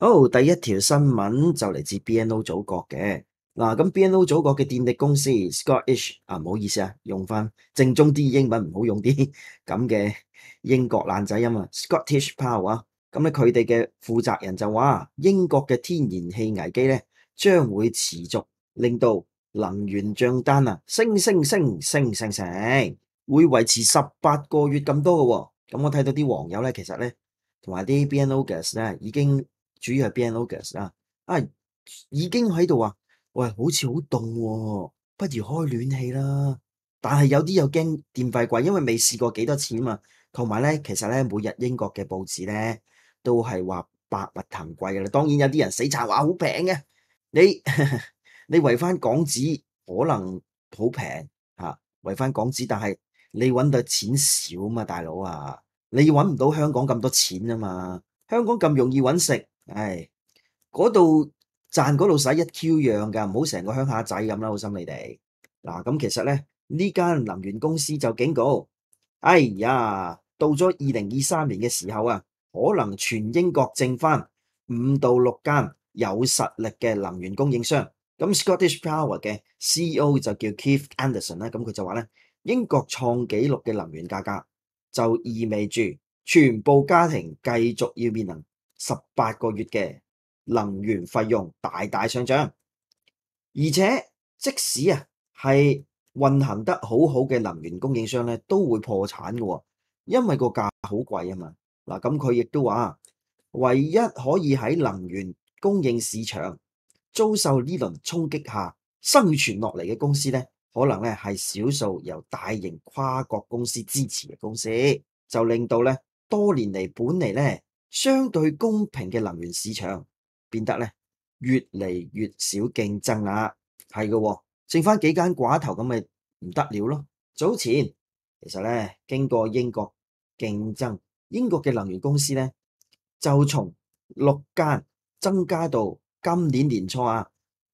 哦，第一条新闻就嚟自 BNO 祖国嘅嗱，咁 BNO 祖国嘅电力公司 Scottish 啊，唔好意思啊，用翻正宗啲英文，唔好用啲 咁嘅英国烂仔音啊，Scottish Power 啊，咁咧佢哋嘅负责人就话，英国嘅天然气危机咧将会持续，令到能源账单啊升升升升升升，会维持十八个月咁多嘅，咁我睇到啲网友咧，其实咧同埋啲 BNOgas 咧已经。主要係 Ben Lucas 啊，啊已經喺度話，喂，好似好凍喎，不如開暖氣啦。但係有啲又驚電費貴，因為未試過幾多錢啊嘛。同埋咧，其實咧，每日英國嘅報紙咧都係話百物腾貴噶啦。當然有啲人死撐話好平嘅，你 你維翻港紙可能好平吓，維翻港紙，但係你揾到錢少啊嘛，大佬啊，你揾唔到香港咁多錢啊嘛，香港咁容易揾食。唉，嗰度赚嗰度使一 Q 样噶，唔好成个乡下仔咁啦，好心你哋。嗱，咁其实咧呢间能源公司就警告，哎呀，到咗二零二三年嘅时候啊，可能全英国剩翻五到六间有实力嘅能源供应商。咁 Scottish Power 嘅 C E O 就叫 Keith Anderson 啦，咁佢就话咧，英国创纪录嘅能源价格就意味住全部家庭继续要面能。十八个月嘅能源费用大大上涨，而且即使啊系运行得好好嘅能源供应商咧，都会破产嘅，因为个价好贵啊嘛。嗱，咁佢亦都话，唯一可以喺能源供应市场遭受呢轮冲击下生存落嚟嘅公司咧，可能咧系少数由大型跨国公司支持嘅公司，就令到咧多年嚟本嚟咧。相对公平嘅能源市场变得咧越嚟越少竞争啊，系嘅，剩翻几间寡头咁咪唔得了咯。早前其实咧经过英国竞争，英国嘅能源公司咧就从六间增加到今年年初啊，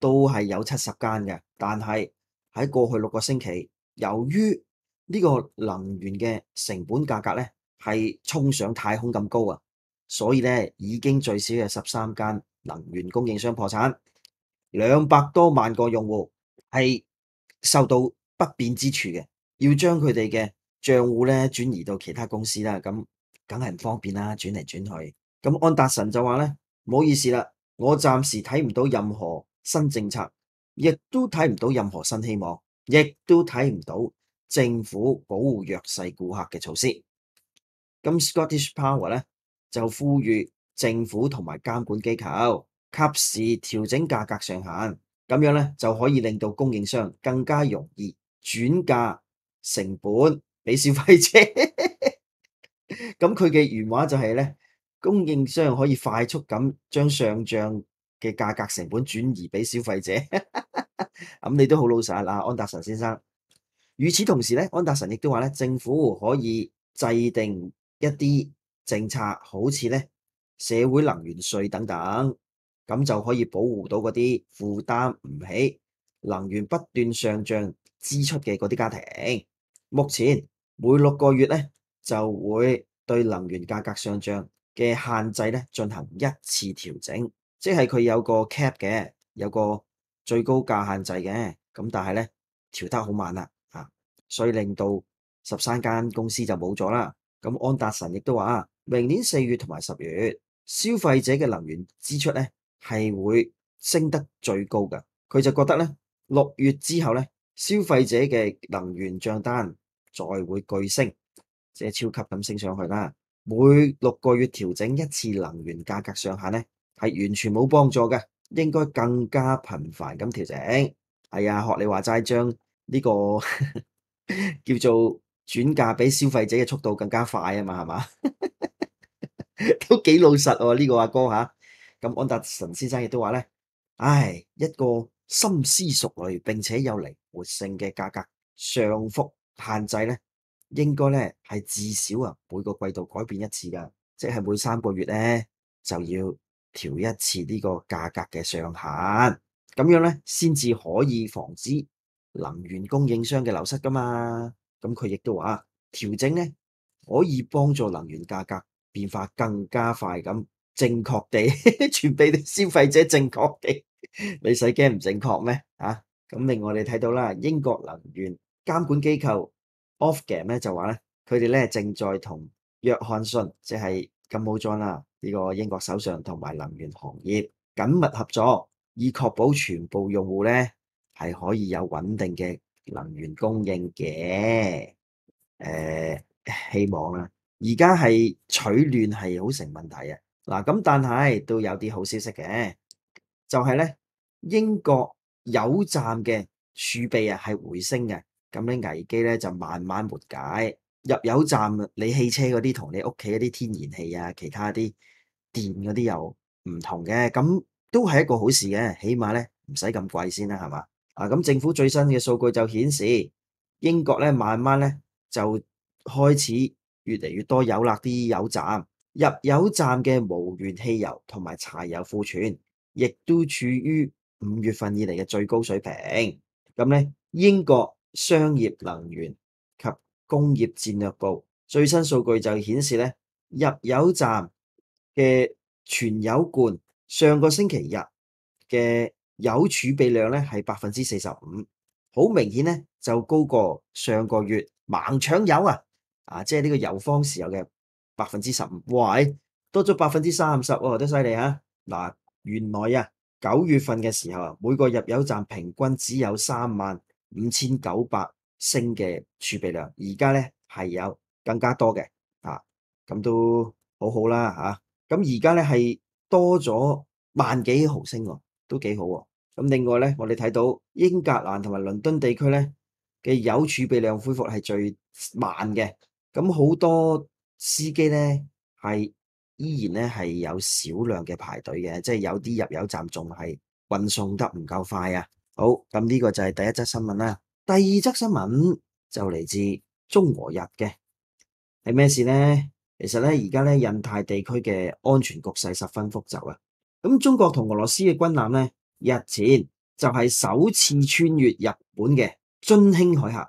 都系有七十间嘅。但系喺过去六个星期，由于呢个能源嘅成本价格咧系冲上太空咁高啊！所以咧，已经最少系十三间能源供应商破产，两百多万个用户系受到不便之处嘅，要将佢哋嘅账户咧转移到其他公司啦，咁梗系唔方便啦，转嚟转去。咁安达臣就话咧，冇意思啦，我暂时睇唔到任何新政策，亦都睇唔到任何新希望，亦都睇唔到政府保护弱势顾客嘅措施。咁 Scottish Power 咧。就呼吁政府同埋监管机构及时调整价格上限，咁样咧就可以令到供应商更加容易转价成本俾消费者。咁佢嘅原话就系咧，供应商可以快速咁将上涨嘅价格成本转移俾消费者。咁你都好老实啊，安达臣先生。与此同时咧，安达臣亦都话咧，政府可以制定一啲。政策好似咧，社會能源税等等，咁就可以保護到嗰啲負擔唔起能源不斷上漲支出嘅嗰啲家庭。目前每六個月咧就會對能源價格上漲嘅限制咧進行一次調整，即係佢有個 cap 嘅，有個最高價限制嘅。咁但係咧調得好慢啦，啊，所以令到十三間公司就冇咗啦。咁安達臣亦都話明年四月同埋十月，消費者嘅能源支出咧係會升得最高嘅。佢就覺得咧，六月之後咧，消費者嘅能源帳單再會巨升，即係超級咁升上去啦。每六個月調整一次能源價格上限咧，係完全冇幫助嘅，應該更加頻繁咁調整。系啊，學你話齋，將呢個 叫做轉嫁俾消費者嘅速度更加快啊嘛，係嘛？都几老实喎呢个阿哥吓，咁安达臣先生亦都话咧，唉，一个深思熟虑并且有灵活性嘅价格上幅限制咧，应该咧系至少啊每个季度改变一次噶，即系每三个月咧就要调一次呢个价格嘅上限，咁样咧先至可以防止能源供应商嘅流失噶嘛。咁佢亦都话调整咧可以帮助能源价格。变化更加快咁，正确地 传俾啲消费者，正确地，你使惊唔正确咩？吓咁，另外你睇到啦，英国能源监管机构 Ofgem 咧就话咧，佢哋咧正在同约翰逊即系金毛状啦，呢个英国首相同埋能源行业紧密合作，以确保全部用户咧系可以有稳定嘅能源供应嘅，诶，希望啦。而家系取暖系好成问题啊！嗱，咁但系都有啲好消息嘅，就系咧英国油站嘅储备啊系回升嘅，咁你危机咧就慢慢缓解。入油站你汽车嗰啲同你屋企一啲天然气啊，其他啲电嗰啲又唔同嘅，咁都系一个好事嘅，起码咧唔使咁贵先啦，系嘛？啊，咁政府最新嘅数据就显示，英国咧慢慢咧就开始。越嚟越多有啦啲油站入油站嘅无源汽油同埋柴油库存，亦都处于五月份以嚟嘅最高水平。咁咧，英国商业能源及工业战略部最新数据就显示咧，入油站嘅存油罐上个星期日嘅油储备量咧系百分之四十五，好明显咧就高过上个月盲抢油啊！啊！即係呢個油荒時候嘅百分之十五，哇！多咗百分之三十喎，都犀利吓。嗱，原來啊，九月份嘅時候啊，每個入油站平均只有三萬五千九百升嘅儲備量，而家咧係有更加多嘅啊，咁都好好啦吓。咁而家咧係多咗萬幾毫升喎，都幾好喎。咁另外咧，我哋睇到英格蘭同埋倫敦地區咧嘅油儲備量恢復係最慢嘅。咁好多司機咧，係依然咧係有少量嘅排隊嘅，即係有啲入油站仲係運送得唔夠快啊！好，咁呢個就係第一則新聞啦。第二則新聞就嚟自中和日嘅係咩事咧？其實咧，而家咧印太地區嘅安全局勢十分複雜啊！咁中國同俄羅斯嘅軍艦咧，日前就係首次穿越日本嘅津輕海峽。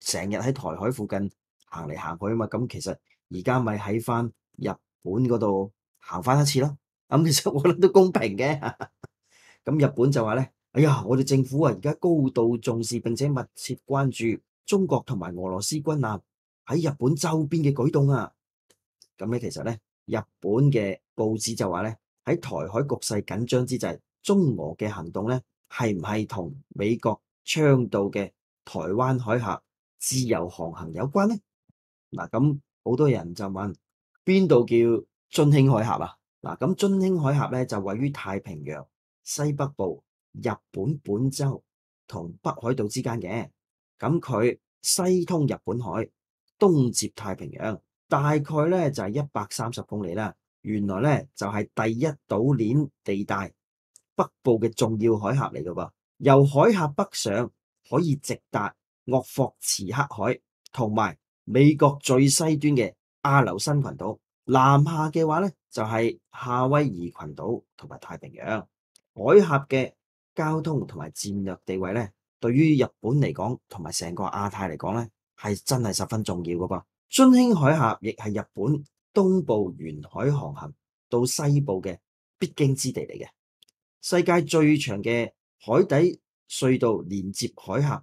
成日喺台海附近行嚟行去啊嘛，咁其實而家咪喺翻日本嗰度行翻一次咯。咁 其實我諗都公平嘅。咁日本就話咧：，哎呀，我哋政府啊，而家高度重視並且密切關注中國同埋俄羅斯軍艦喺日本周邊嘅舉動啊。咁咧其實咧，日本嘅報紙就話咧：喺台海局勢緊張之際，中俄嘅行動咧係唔係同美國倡導嘅台灣海峽？自由航行有关呢？嗱咁好多人就问边度叫津轻海峡啊？嗱咁津轻海峡咧就位于太平洋西北部日本本州同北海道之间嘅，咁佢西通日本海，东接太平洋，大概咧就系一百三十公里啦。原来咧就系第一岛链地带北部嘅重要海峡嚟噶噃，由海峡北上可以直达。鄂霍茨克海同埋美国最西端嘅阿留申群岛，南下嘅话咧就系夏威夷群岛同埋太平洋海峡嘅交通同埋战略地位咧，对于日本嚟讲同埋成个亚太嚟讲咧，系真系十分重要噶噃。津轻海峡亦系日本东部沿海航行到西部嘅必经之地嚟嘅，世界最长嘅海底隧道连接海峡。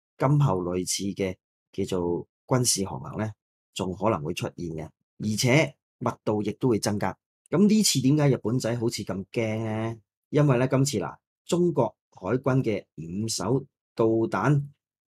今后类似嘅叫做军事航行咧，仲可能会出现嘅，而且密度亦都会增加。咁呢次点解日本仔好似咁惊咧？因为咧今次嗱，中国海军嘅五艘导弹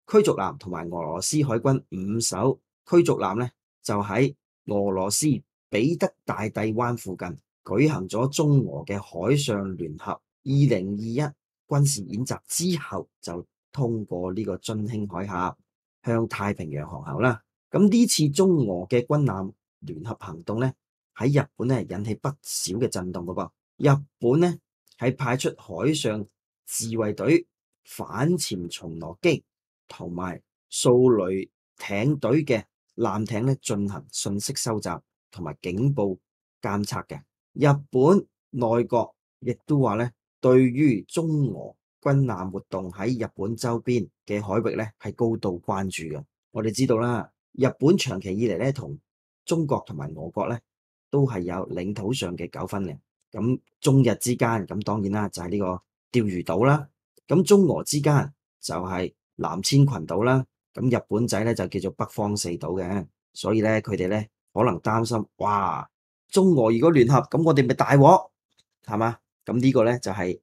驱逐舰同埋俄罗斯海军五艘驱逐舰咧，就喺俄罗斯彼得大帝湾附近举行咗中俄嘅海上联合二零二一军事演习之后就。通過呢個津兴海峽向太平洋航行啦。咁呢次中俄嘅軍艦聯合行動咧，喺日本咧引起不少嘅震動噶噃。日本咧系派出海上自衛隊反潛重逻機同埋數雷艇隊嘅艦艇咧進行信息收集同埋警報監测嘅。日本內閣亦都話咧，對於中俄。军舰活动喺日本周边嘅海域咧，系高度关注嘅。我哋知道啦，日本长期以嚟咧同中国同埋俄国咧都系有领土上嘅纠纷嘅。咁中日之间咁当然啦，就系呢个钓鱼岛啦。咁中俄之间就系南千群岛啦。咁日本仔咧就叫做北方四岛嘅。所以咧，佢哋咧可能担心，哇，中俄如果联合，咁我哋咪大镬系嘛？咁呢个咧就系。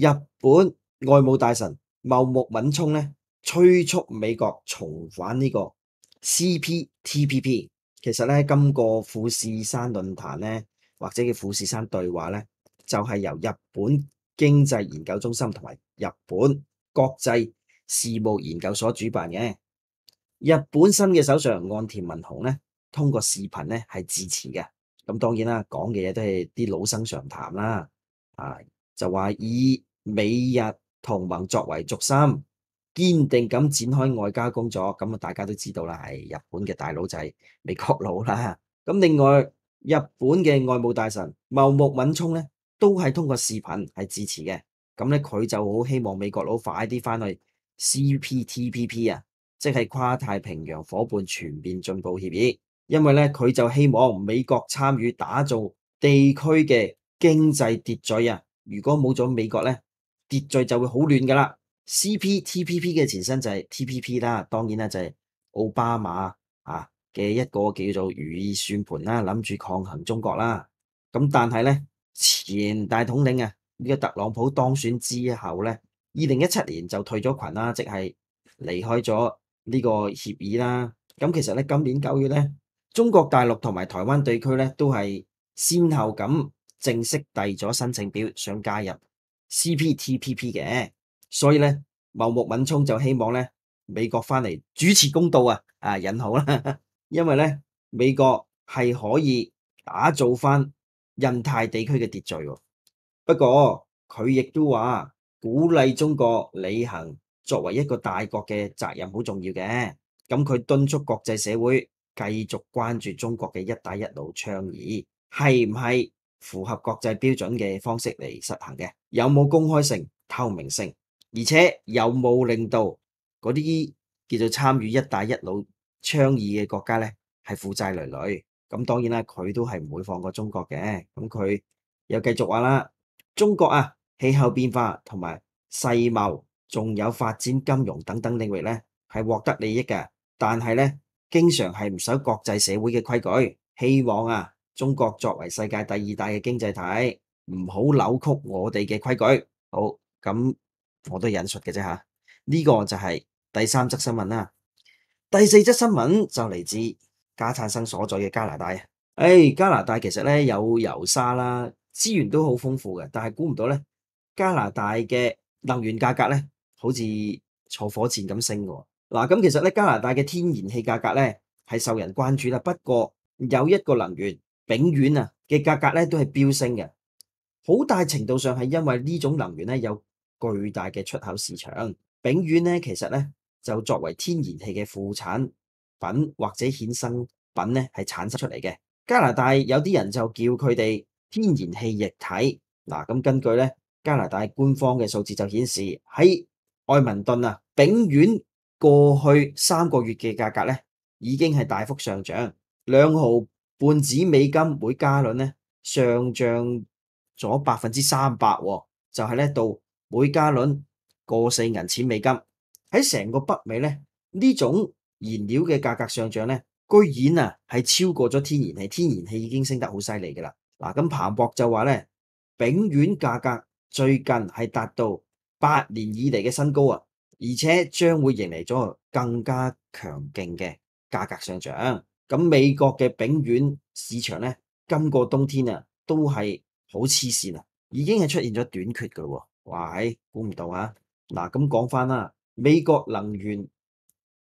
日本外務大臣茂木敏充咧催促美國重返呢個 CPTPP。其實咧，今個富士山論壇咧，或者叫富士山對話咧，就係由日本經濟研究中心同埋日本國際事務研究所主辦嘅。日本新嘅首相岸田文雄咧，通過視頻咧係致辞嘅。咁當然啦，講嘅嘢都係啲老生常談啦。啊，就話以美日同盟作為轴心，堅定咁展開外交工作。咁啊，大家都知道啦，係日本嘅大佬仔，美国佬啦。咁另外，日本嘅外務大臣茂木敏充咧，都係通過視頻係支持嘅。咁咧，佢就好希望美國佬快啲翻去 CPTPP 啊，即係跨太平洋伙伴全面進步協議。因為咧，佢就希望美國參與打造地區嘅經濟秩序啊。如果冇咗美國咧，秩序就會好亂噶啦。CPTPP 嘅前身就係 TPP 啦，當然啦就係奧巴馬啊嘅一個叫做如意算盤啦，諗住抗衡中國啦。咁但係咧前大統領啊，呢個特朗普當選之後咧，二零一七年就退咗群啦，即係離開咗呢個協議啦。咁其實咧今年九月咧，中國大陸同埋台灣地區咧都係先後咁正式遞咗申請表想加入。CPTPP 嘅，所以咧，茂木敏充就希望咧，美国翻嚟主持公道啊，啊引号啦，因为咧，美国系可以打造翻印太地区嘅秩序。不过佢亦都话鼓励中国履行作为一个大国嘅责任，好重要嘅。咁佢敦促国际社会继续关注中国嘅一带一路倡议，系唔系？符合国际标准嘅方式嚟实行嘅，有冇公开性、透明性，而且有冇令到嗰啲叫做参与“一带一路”倡议嘅国家咧系负债累累？咁当然啦，佢都系唔会放过中国嘅。咁佢又继续话啦，中国啊，气候变化同埋世贸仲有发展金融等等领域咧系获得利益嘅，但系咧经常系唔守国际社会嘅规矩，希望啊。中國作為世界第二大嘅經濟體，唔好扭曲我哋嘅規矩。好咁，我都引述嘅啫吓，呢個就係第三則新聞啦。第四則新聞就嚟自加產生所在嘅加拿大嘅。誒，加拿大其實咧有油砂啦，資源都好豐富嘅，但係估唔到咧，加拿大嘅能源價格咧好似坐火箭咁升喎。嗱，咁其實咧，加拿大嘅天然氣價格咧係受人關注啦。不過有一個能源。丙烷啊嘅價格咧都係飆升嘅，好大程度上係因為呢種能源咧有巨大嘅出口市場。丙烷咧其實咧就作為天然氣嘅副產品或者衍生品咧係產生出嚟嘅。加拿大有啲人就叫佢哋天然氣液體。嗱，咁根據咧加拿大官方嘅數字就顯示喺爱文頓啊，丙烷過去三個月嘅價格咧已經係大幅上漲兩毫。半子美金每加仑咧上漲咗百分之三百，就係咧到每加仑個四銀錢美金。喺成個北美咧，呢種燃料嘅價格上漲咧，居然啊係超過咗天然氣，天然氣已經升得好犀利噶啦。嗱，咁彭博就話咧，丙烷價格最近係達到八年以嚟嘅新高啊，而且將會迎嚟咗更加強勁嘅價格上漲。咁美國嘅丙院市場咧，今個冬天啊，都係好黐線啊，已經係出現咗短缺噶咯喎，哇估唔到啊！嗱，咁講翻啦，美國能源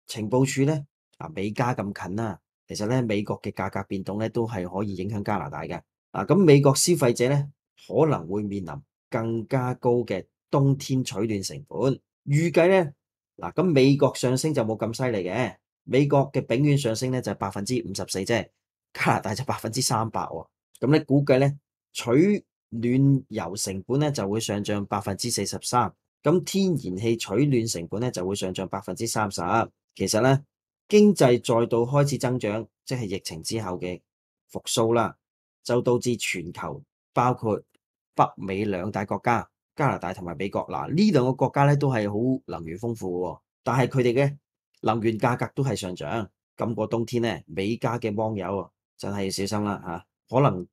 情報處咧，啊，美加咁近啦，其實咧美國嘅價格變動咧都係可以影響加拿大嘅。啊，咁美國消費者咧可能會面臨更加高嘅冬天取暖成本。預計咧，嗱，咁美國上升就冇咁犀利嘅。美国嘅丙烷上升咧就系百分之五十四，啫，加拿大就百分之三百喎。咁咧估计咧取暖油成本咧就会上涨百分之四十三，咁天然气取暖成本咧就会上涨百分之三十。其实咧经济再度开始增长，即系疫情之后嘅复苏啦，就导致全球包括北美两大国家加拿大同埋美国，嗱呢两个国家咧都系好能源丰富嘅，但系佢哋嘅能源價格都係上漲，今個冬天咧，美加嘅網友真係要小心啦嚇。可能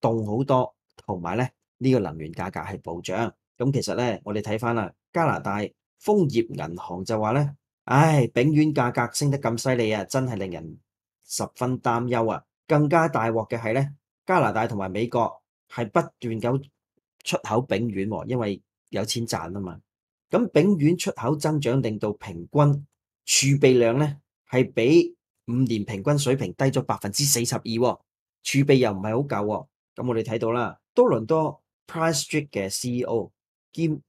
凍好多，同埋咧呢個能源價格係暴漲。咁其實咧，我哋睇翻啦，加拿大豐業銀行就話咧，唉，丙烷價格升得咁犀利啊，真係令人十分擔憂啊。更加大镬嘅係咧，加拿大同埋美國係不斷有出口丙烷喎，因為有錢賺啊嘛。咁丙烷出口增長令到平均。儲備量咧係比五年平均水平低咗百分之四十二，儲備又唔係好夠。咁我哋睇到啦，多倫多 Price Street 嘅 CEO 兼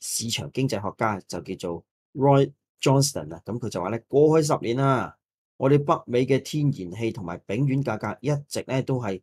市場經濟學家就叫做 Roy Johnston 啊，咁佢就話咧過去十年啦，我哋北美嘅天然氣同埋丙烷價格一直咧都係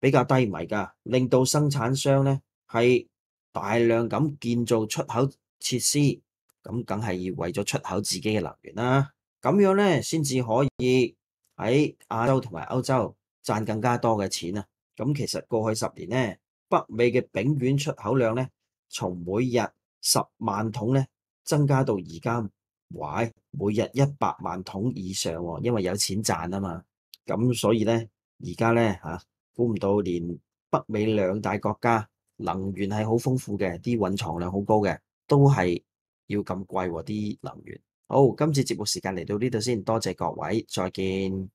比較低迷㗎，令到生產商咧係大量咁建造出口設施。咁梗係為咗出口自己嘅能源啦，咁樣咧先至可以喺亞洲同埋歐洲賺更加多嘅錢啊！咁其實過去十年咧，北美嘅丙烷出口量咧，從每日十萬桶咧，增加到而家喂，每日一百萬桶以上喎，因為有錢賺啊嘛。咁所以咧，而家咧嚇，估唔到連北美兩大國家能源係好豐富嘅，啲揾藏量好高嘅，都係。要咁貴喎啲能源。好，今次節目時間嚟到呢度先，多謝各位，再見。